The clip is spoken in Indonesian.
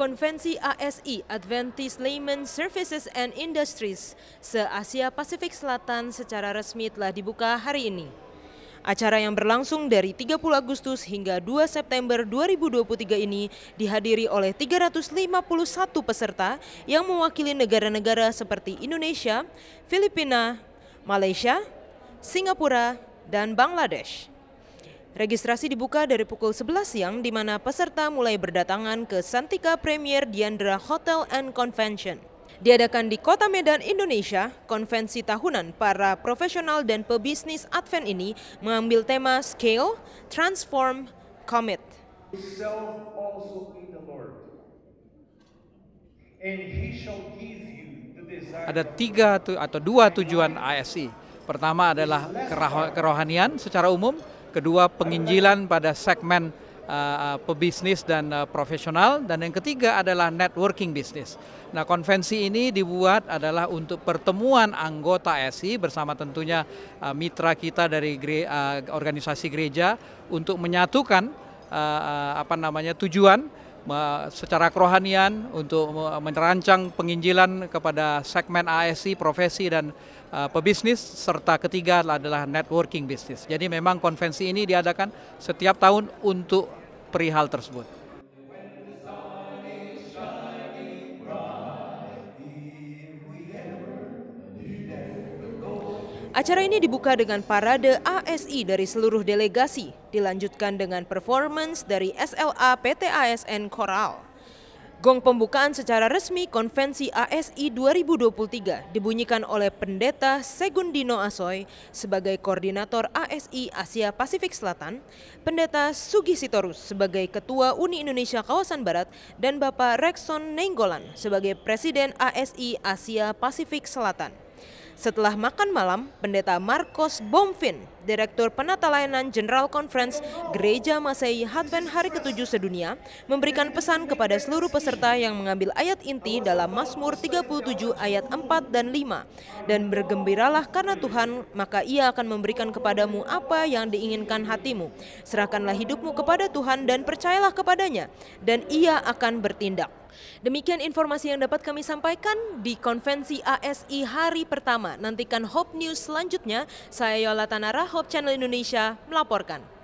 Konvensi ASI Adventist Layman Services and Industries se-Asia Pasifik Selatan secara resmi telah dibuka hari ini. Acara yang berlangsung dari 30 Agustus hingga 2 September 2023 ini dihadiri oleh 351 peserta yang mewakili negara-negara seperti Indonesia, Filipina, Malaysia, Singapura, dan Bangladesh. Registrasi dibuka dari pukul 11 siang di mana peserta mulai berdatangan ke Santika Premier Diandra Hotel and Convention. Diadakan di Kota Medan, Indonesia, konvensi tahunan para profesional dan pebisnis Advent ini mengambil tema Scale, Transform, Commit. Ada tiga atau dua tujuan ASI. Pertama adalah kerohanian secara umum, kedua penginjilan pada segmen uh, uh, pebisnis dan uh, profesional, dan yang ketiga adalah networking bisnis. Nah, konvensi ini dibuat adalah untuk pertemuan anggota SI bersama tentunya uh, mitra kita dari gere, uh, organisasi gereja untuk menyatukan uh, uh, apa namanya tujuan secara kerohanian untuk merancang penginjilan kepada segmen ASC profesi dan eh, pebisnis serta ketiga adalah networking bisnis. Jadi memang konvensi ini diadakan setiap tahun untuk perihal tersebut. Acara ini dibuka dengan parade ASI dari seluruh delegasi, dilanjutkan dengan performance dari SLA PT ASN Koral. Gong pembukaan secara resmi konvensi ASI 2023 dibunyikan oleh Pendeta Segundino Asoy sebagai koordinator ASI Asia Pasifik Selatan, Pendeta Sugi Sitorus sebagai Ketua Uni Indonesia Kawasan Barat, dan Bapak Rexon Nenggolan sebagai Presiden ASI Asia Pasifik Selatan. Setelah makan malam, Pendeta Marcos Bomfin, Direktur Penata Layanan General Conference Gereja Masehi Advent Hari Ketujuh Sedunia, memberikan pesan kepada seluruh peserta yang mengambil ayat inti dalam Mazmur 37 ayat 4 dan 5. Dan bergembiralah karena Tuhan, maka ia akan memberikan kepadamu apa yang diinginkan hatimu. Serahkanlah hidupmu kepada Tuhan dan percayalah kepadanya, dan ia akan bertindak. Demikian informasi yang dapat kami sampaikan di konvensi ASI hari pertama. Nantikan Hope News selanjutnya. Saya Yola Tanara, Hope Channel Indonesia melaporkan.